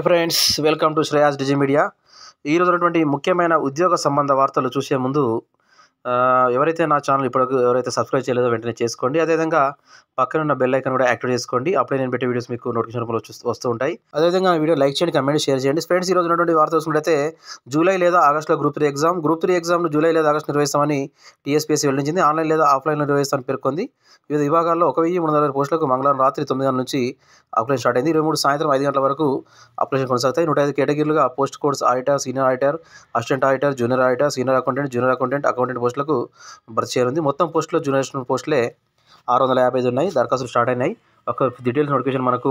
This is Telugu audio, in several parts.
hi friends welcome to Shreyas digi media ఈరోజు ఉన్నటువంటి ముఖ్యమైన ఉద్యోగ సంబంధ వార్తలు చూసే ముందు ఎవరైతే నా ఛానల్ ఇప్పటివరకు ఎవరైతే సబ్స్క్రైబ్ చేయలేదో వెంటనే చేసుకోండి అదేవిధంగా పక్కన ఉన్న బెల్ ఐకన్ కూడా యాక్టివేట్ చేసుకోండి అప్పుడే నేను పెట్టే వీడియోస్ మీకు నోటిఫికేషన్ రూపంలో వస్తూ ఉంటాయి అదేవిధంగా వీడియో లైక్ చేయండి కమెంట్ షేర్ చేయండి ఫ్రెండ్స్ ఈ ఉన్నటువంటి వార్త చూసినట్లయితే జూలై లేదా ఆగస్టులో group three exam group three ఎగ్జామ్ను జూలై లేదా ఆగస్టు నిర్వహిస్తామని టీఎస్పీఎస్సీ వెళ్ళించింది ఆన్లైన్ లేదా ఆఫ్లైన్లో నిర్వహిస్తామని పేర్కొంది వివిధ విభాగాల్లో ఒక వెయ్యి మూడు వందల పోస్టులకు మంగళవారం రాత్రి తొమ్మిది గంటల నుంచి అప్లికేషన్ స్టార్ట్ అయింది ఇరవై మూడు సాయంత్రం ఐదు గంటల వరకు అప్లికేషన్ కొనసాగుతాయి నూట ఐదు కేటగిరీలుగా post course auditor senior auditor assistant auditor junior auditor senior accountant junior accountant accountant పోస్టులకు భర్తీ చేయనుంది మొత్తం పోస్టులో జూనియర్ పోస్టులే ఆరు వందల యాభై ఐదు ఉన్నాయి దరఖాస్తులు స్టార్ట్ అయినాయి ఒక డీటెయిల్స్ నోటిఫికేషన్ మనకు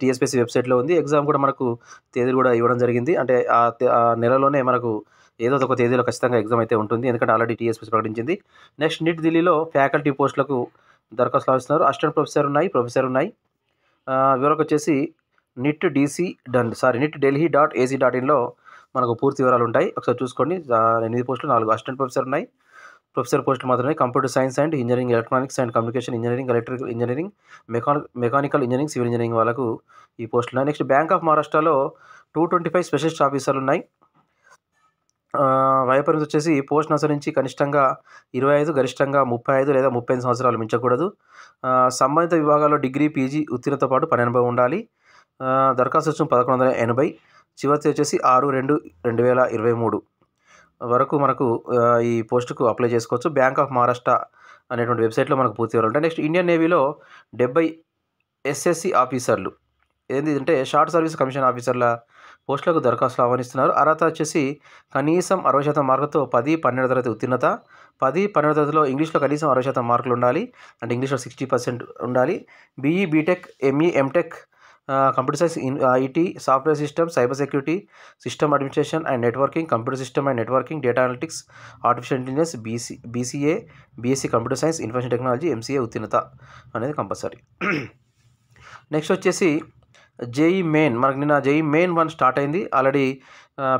టీఎస్పీసీ వెబ్సైట్లో ఉంది ఎగ్జామ్ కూడా మనకు తేదీ కూడా ఇవ్వడం జరిగింది అంటే ఆ నెలలోనే మనకు ఏదో ఒక తేదీలో ఖచ్చితంగా ఎగ్జామ్ అయితే ఉంటుంది ఎందుకంటే ఆల్రెడీ టీఎస్పీసీ ప్రకటించింది నెక్స్ట్ నీట్ ఢిల్లీలో ఫ్యాకల్టీ పోస్టులకు దరఖాస్తులు ఆవిస్తున్నారు అసిస్టెంట్ ప్రొఫెసర్ ఉన్నాయి ప్రొఫెసర్ ఉన్నాయి వివరకు వచ్చేసి NIT DC done sorry NIT Delhi dot AC dot ఇన్లో మనకు పూర్తి వివరాలు ఉంటాయి ఒకసారి చూసుకోండి ఎనిమిది పోస్టులు నాలుగు అసిస్టెంట్ ప్రొఫెసర్ ఉన్నాయి ప్రొఫెసర్ పోస్టులు మాత్రమే computer science and engineering electronics and communication engineering electrical engineering mechanical engineering civil engineering వాళ్ళకు ఈ పోస్టులు నెక్స్ట్ బ్యాంక్ ఆఫ్ మహారాష్ట్రలో టూ ట్వంటీ ఫైవ్ స్పెషలిస్ట్ ఆఫీసర్లు ఉన్నాయి వయపరిమితి వచ్చేసి పోస్ట్ అనుసరించి కనిష్టంగా ఇరవై ఐదు గరిష్టంగా ముప్పై ఐదు లేదా ముప్పై ఐదు సంవత్సరాలు మించకూడదు సంబంధిత విభాగాల్లో డిగ్రీ పీజీ ఉత్తీర్ణతో పాటు పని అనుభవం ఉండాలి దరఖాస్తు వచ్చిన పదకొండు వందల ఎనభై చివరి వచ్చేసి ఆరు రెండు రెండు వేల ఇరవై మూడు వరకు మనకు ఈ పోస్టుకు అప్లై చేసుకోవచ్చు బ్యాంక్ ఆఫ్ మహారాష్ట్ర అనేటువంటి వెబ్సైట్లో మనకు పూర్తి వివరాలు ఉంటాయి నెక్స్ట్ ఇండియన్ నేవీలో డెబ్బై ఎస్ఎస్సి ఆఫీసర్లు ఏంది అంటే షార్ట్ సర్వీస్ కమిషన్ ఆఫీసర్ల పోస్టులకు దరఖాస్తులు ఆహ్వానిస్తున్నారు అర్హత వచ్చేసి కనీసం అరవై శాతం మార్కులతో పది పన్నెండు తరగతి ఉత్తీర్ణత పది పన్నెండు తరగతిలో ఇంగ్లీష్లో కనీసం అరవై శాతం మార్కులు ఉండాలి అంటే ఇంగ్లీష్లో సిక్స్టీ పర్సెంట్ ఉండాలి BE BTech ME MTech computer science IT software system cyber security system administration and networking computer system and networking data analytics artificial intelligence BC BCA BSc computer science information technology MCA ఉత్తీర్ణత అనేది కంపల్సరీ నెక్స్ట్ వచ్చేసి జేఈ మెయిన్ మనకు నిన్న జేఈ మెయిన్ వన్ స్టార్ట్ అయింది ఆల్రెడీ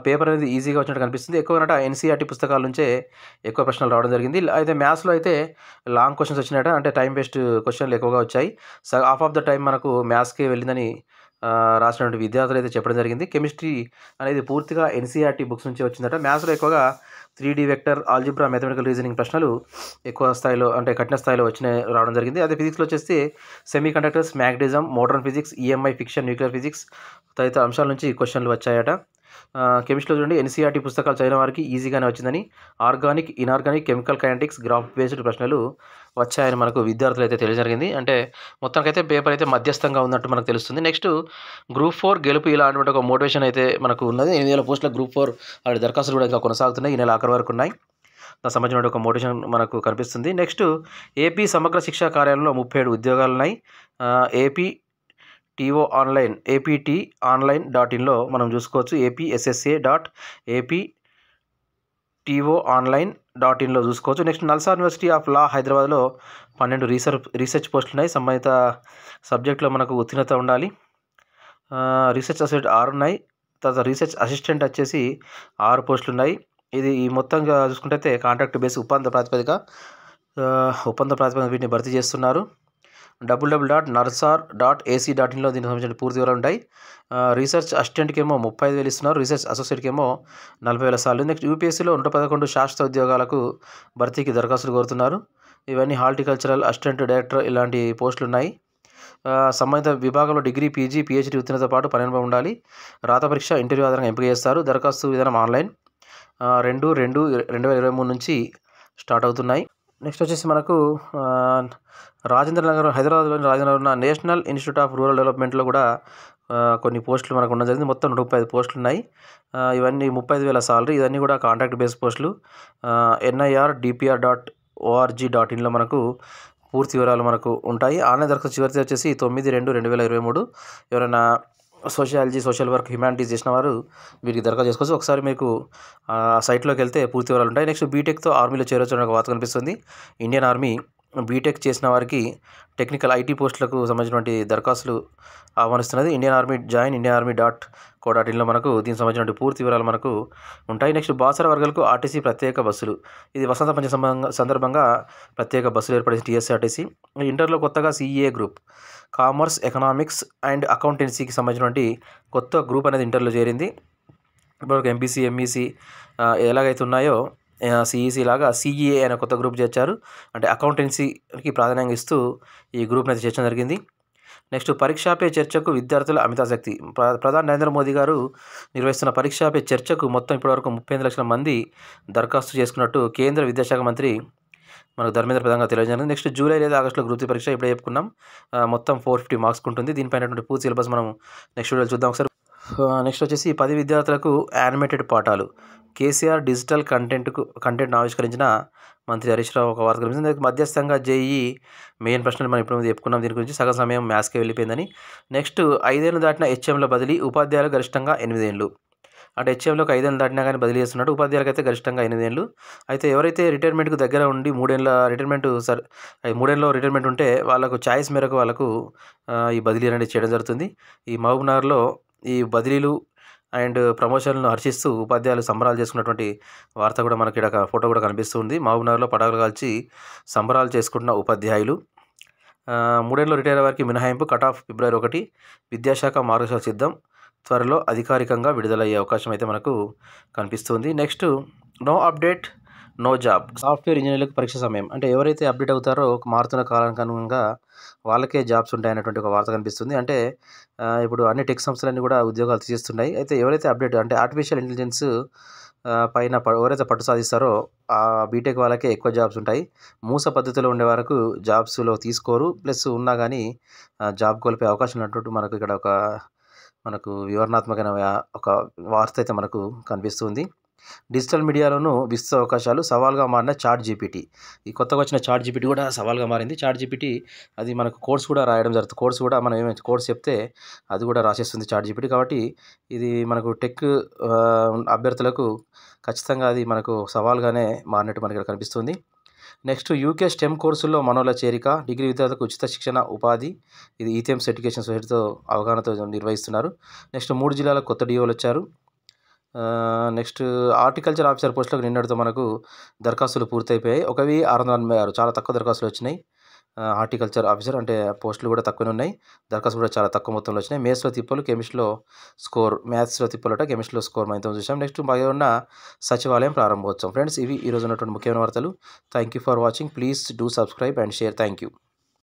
పేపర్ అనేది ఈజీగా వచ్చినట్టు కనిపిస్తుంది ఎక్కువ అంటే ఎన్సీఆర్టీ పుస్తకాల నుంచే ఎక్కువ ప్రశ్నలు రావడం జరిగింది అయితే మ్యాథ్స్లో అయితే లాంగ్ క్వశ్చన్స్ వచ్చినాయట అంటే టైం వేస్ట్ క్వశ్చన్లు ఎక్కువగా వచ్చాయి హాఫ్ ఆఫ్ ద టైం మనకు మ్యాథ్స్కే వెళ్ళిందని రాసినటువంటి విద్యార్థులు అయితే చెప్పడం జరిగింది కెమిస్ట్రీ అనేది పూర్తిగా ఎన్సీఆర్టీ బుక్స్ నుంచి వచ్చిందట మ్యాథ్స్లో ఎక్కువగా three D vector algebra mathematical reasoning ప్రశ్నలు ఎక్కువ స్థాయిలో అంటే కఠిన స్థాయిలో వచ్చిన రావడం జరిగింది అదే ఫిజిక్స్లో వచ్చేసి semi conductors magnetism modern physics EMI friction nuclear physics తదితర అంశాల నుంచి క్వశ్చన్లు వచ్చాయట కెమిస్ట్రీలో చూడండి ఎన్సీఆర్టీ పుస్తకాలు చదివిన వారికి ఈజీగానే వచ్చిందని organic inorganic chemical kinetics graph based ప్రశ్నలు వచ్చాయని మనకు విద్యార్థులు అయితే తెలియజరిగింది అంటే మొత్తానికైతే పేపర్ అయితే మధ్యస్థంగా ఉన్నట్టు మనకు తెలుస్తుంది నెక్స్ట్ గ్రూప్ ఫోర్ గెలుపు ఇలా అనేటువంటి ఒక మోటివేషన్ అయితే మనకు ఉన్నది ఎనిమిది వేల పోస్టుల గ్రూప్ ఫోర్ అలాంటి దరఖాస్తులు కూడా ఇంకా కొనసాగుతున్నాయి ఈ నెల ఆఖరి వరకు ఉన్నాయి దానికి సంబంధించిన ఒక మోటివేషన్ మనకు కనిపిస్తుంది నెక్స్ట్ ఏపీ సమగ్ర శిక్షా కార్యాలయంలో ముప్పై ఏడు ఉద్యోగాలు ఉన్నాయి AP TO online APT online dot ఇన్లో మనం చూసుకోవచ్చు APSSA dot AP TO online dot ఇన్లో చూసుకోవచ్చు next NALSAR university of law హైదరాబాద్లో పన్నెండు రీసెర్చ్ రీసెర్చ్ పోస్టులు ఉన్నాయి సంబంధిత సబ్జెక్టులో మనకు ఉత్తీర్ణత ఉండాలి రీసెర్చ్ అసిస్టెంట్ ఆరు ఉన్నాయి తర్వాత రీసెర్చ్ అసిస్టెంట్ వచ్చేసి ఆరు పోస్టులు ఉన్నాయి ఇది ఈ మొత్తంగా చూసుకుంటే కాంట్రాక్ట్ బేస్ ఒప్పంద ప్రాతిపదిక ఒప్పంద ప్రాతిపదిక వీటిని భర్తీ చేస్తున్నారు double double dot NALSAR dot AC dot ఇన్లో దీనికి సంబంధించిన పూర్తి వివరాలు ఉంటాయి రీసెర్చ్ అసిస్టెంట్కి ఏమో ముప్పై ఐదు వేలు ఇస్తున్నారు రీసెర్చ్ అసోసియేట్కి ఏమో నలభై వేల సార్లు నెక్స్ట్ యూపీఎస్సీలో నూట పదకొండు శాశ్వత ఉద్యోగాలకు భర్తీకి దరఖాస్తులు కోరుతున్నారు ఇవన్నీ హార్టికల్చరల్ అసిస్టెంట్ డైరెక్టర్ ఇలాంటి పోస్టులు ఉన్నాయి సంబంధిత విభాగంలో డిగ్రీ పీజీ పిహెచ్డీ ఉత్తీర్ణతో పాటు అనుభవం ఉండాలి రాత పరీక్ష ఇంటర్వ్యూ ఆధారంగా ఎంపిక చేస్తారు దరఖాస్తు విధానం ఆన్లైన్ రెండు రెండు రెండు వేల ఇరవై మూడు నుంచి స్టార్ట్ అవుతున్నాయి నెక్స్ట్ వచ్చేసి మనకు రాజేంద్ర నగర్ హైదరాబాద్లోని రాజేంద్ర ఉన్న నేషనల్ ఇన్స్టిట్యూట్ ఆఫ్ రూరల్ డెవలప్మెంట్లో కూడా కొన్ని పోస్టులు మనకు ఉండడం జరిగింది మొత్తం ముప్పై ఐదు పోస్టులు ఉన్నాయి ఇవన్నీ ముప్పై ఐదు వేల సాలరీ ఇవన్నీ కూడా కాంట్రాక్ట్ బేస్ పోస్టులు NIR DPR dot ORG dot ఇన్లో మనకు పూర్తి వివరాలు మనకు ఉంటాయి ఆన్లైన్ దరఖాస్తు చివరి వచ్చేసి తొమ్మిది రెండు రెండు వేల ఇరవై మూడు ఎవరైనా సోషియాలజీ సోషల్ వర్క్ హ్యుమానిటీస్ చేసిన వారు వీరికి దరఖాస్తు చేసుకోవచ్చు ఒకసారి మీకు సైట్లోకి వెళ్తే పూర్తి వివరాలు ఉంటాయి నెక్స్ట్ బీటెక్తో ఆర్మీలో చేరొచ్చు అనే ఒక వార్త కనిపిస్తుంది ఇండియన్ ఆర్మీ బీటెక్ చేసిన వారికి టెక్నికల్ ఐటీ పోస్టులకు సంబంధించినటువంటి దరఖాస్తులు ఆహ్వానిస్తున్నది Indian army join Indian army dot co dot ఇన్లో మనకు దీనికి సంబంధించినటువంటి పూర్తి వివరాలు మనకు ఉంటాయి నెక్స్ట్ బాసర వర్గాలకు ఆర్టీసీ ప్రత్యేక బస్సులు ఇది వసంత పంచ సందర్భంగా ప్రత్యేక బస్సులు ఏర్పడేసి టీఎస్ఆర్టీసీ ఇంటర్లో కొత్తగా CEA group commerce economics and అకౌంటెన్సీకి సంబంధించినటువంటి కొత్త గ్రూప్ అనేది ఇంటర్లో చేరింది ఇప్పుడు ఎంబీసీ ఎంఈసీ ఎలాగైతే ఉన్నాయో సిఈసి లాగా సిఈఏ అనే కొత్త గ్రూప్ చేర్చారు అంటే అకౌంటెన్సీకి ప్రాధాన్యం ఇస్తూ ఈ గ్రూప్ని అయితే చేర్చడం జరిగింది నెక్స్ట్ పరీక్షాపే చర్చకు విద్యార్థుల అమితాశక్తి ప్రధాని నరేంద్ర మోదీ గారు నిర్వహిస్తున్న పరీక్షాపే చర్చకు మొత్తం ఇప్పటివరకు ముప్పై ఎనిమిది లక్షల మంది దరఖాస్తు చేసుకున్నట్టు కేంద్ర విద్యాశాఖ మంత్రి మనకు ధర్మేంద్ర ప్రధానంగా తెలియజేయండి నెక్స్ట్ జూలై లేదా ఆగస్టులో గ్రూప్ పరీక్ష ఇప్పుడే చెప్పుకున్నాం మొత్తం ఫోర్ ఫిఫ్టీ మార్క్స్ ఉంటుంది దీనిపైనటువంటి పూర్తి సిలబస్ మనం నెక్స్ట్ వీడియోలో చూద్దాం ఒకసారి నెక్స్ట్ వచ్చేసి పది విద్యార్థులకు యానిమేటెడ్ పాఠాలు కేసీఆర్ డిజిటల్ కంటెంట్కు కంటెంట్ ఆవిష్కరించిన మంత్రి హరీష్ రావు ఒక వార్త గురించి దానికి మధ్యస్థంగా జేఈ మెయిన్ ప్రశ్నలు మనం ఇప్పుడు చెప్పుకున్నాం దీని గురించి సగం సమయం మ్యాథ్స్కే వెళ్ళిపోయిందని నెక్స్ట్ ఐదేళ్ళు దాటిన హెచ్ఎంల బదిలీ ఉపాధ్యాయులు గరిష్టంగా ఎనిమిదేళ్ళు అంటే హెచ్ఎంలోకి ఐదేళ్ళు దాటినా కానీ బదిలీ చేస్తున్నాడు ఉపాధ్యాయులకు అయితే గరిష్టంగా ఎనిమిదేళ్ళు అయితే ఎవరైతే రిటైర్మెంట్కి దగ్గర ఉండి మూడేళ్ళ రిటైర్మెంట్ సర్ మూడేళ్ళలో రిటైర్మెంట్ ఉంటే వాళ్ళకు ఛాయిస్ మేరకు వాళ్ళకు ఈ బదిలీ అనేది చేయడం జరుగుతుంది ఈ మహబూబ్నగర్లో ఈ బదిలీలు అండ్ ప్రమోషన్లను హర్షిస్తూ ఉపాధ్యాయులు సంబరాలు చేసుకున్నటువంటి వార్త కూడా మనకి ఇక్కడ ఫోటో కూడా కనిపిస్తుంది మహబూబ్నగర్లో పటాకులు కాల్చి సంబరాలు చేసుకుంటున్న ఉపాధ్యాయులు మూడేళ్ళు రిటైర్ వారికి మినహాయింపు కట్ ఆఫ్ ఫిబ్రవరి ఒకటి విద్యాశాఖ మార్గదర్శక సిద్ధం త్వరలో అధికారికంగా విడుదలయ్యే అవకాశం అయితే మనకు కనిపిస్తుంది next no update no job software ఇంజనీర్లకు పరీక్ష సమయం అంటే ఎవరైతే అప్డేట్ అవుతారో మారుతున్న కాలానికి అనుగుణంగా వాళ్ళకే జాబ్స్ ఉంటాయనేటువంటి ఒక వార్త కనిపిస్తుంది అంటే ఇప్పుడు అన్ని టెక్ సంస్థలన్నీ కూడా ఉద్యోగాలు తీసేస్తున్నాయి అయితే ఎవరైతే అప్డేట్ అంటే ఆర్టిఫిషియల్ ఇంటెలిజెన్స్ పైన ఎవరైతే పట్టు సాధిస్తారో ఆ బీటెక్ వాళ్ళకే ఎక్కువ జాబ్స్ ఉంటాయి మూస పద్ధతిలో ఉండే వరకు జాబ్స్లో తీసుకోరు ప్లస్ ఉన్నా కానీ జాబ్ కోల్పోయే అవకాశం ఉన్నట్టు మనకు ఇక్కడ ఒక మనకు వివరణాత్మకమైన ఒక వార్త అయితే మనకు కనిపిస్తుంది డిజిటల్ మీడియాలోనూ విస్తృత అవకాశాలు సవాల్గా మారిన చాట్ జీపీటీ ఈ కొత్తగా వచ్చిన చాట్ జీపీటీ కూడా సవాల్గా మారింది చాట్ జీపీటీ అది మనకు కోర్స్ కూడా రాయడం జరుగుతుంది కోర్స్ కూడా మనం ఏమైనా కోర్స్ చెప్తే అది కూడా రాసేస్తుంది చాట్ జీపీటీ కాబట్టి ఇది మనకు టెక్ అభ్యర్థులకు ఖచ్చితంగా అది మనకు సవాల్గానే మారినట్టు మనకి ఇక్కడ కనిపిస్తుంది నెక్స్ట్ యూకే స్టెమ్ కోర్సుల్లో మనోల చేరిక డిగ్రీ విద్యార్థులకు ఉచిత శిక్షణ ఉపాధి ఇది ఈథెమ్స్ ఎడ్యుకేషన్ సొసైటీతో అవగాహనతో నిర్వహిస్తున్నారు నెక్స్ట్ మూడు జిల్లాలకు కొత్త డిఓలు వచ్చారు నెక్స్ట్ హార్టికల్చర్ ఆఫీసర్ పోస్టులకు నిన్నటితో మనకు దరఖాస్తులు పూర్తయిపోయాయి ఒకవి ఆరు వందల ఎనభై ఆరు చాలా తక్కువ దరఖాస్తులు వచ్చినాయి హార్టికల్చర్ ఆఫీసర్ అంటే పోస్టులు కూడా తక్కువనే ఉన్నాయి దరఖాస్తులు కూడా చాలా తక్కువ మొత్తంలో వచ్చినాయి మేథ్స్లో తిప్పలు కెమిస్ట్రీలో స్కోర్ మ్యాథ్స్లో తిప్పలట కెమిస్ట్రీలో స్కోర్ మనం చూసాం నెక్స్ట్ బాగా ఉన్న సచివాలయం ప్రారంభోత్సవం ఫ్రెండ్స్ ఇవి ఈరోజు ఉన్నటువంటి ముఖ్యమైన వార్తలు thank you for watching please do subscribe and share thank you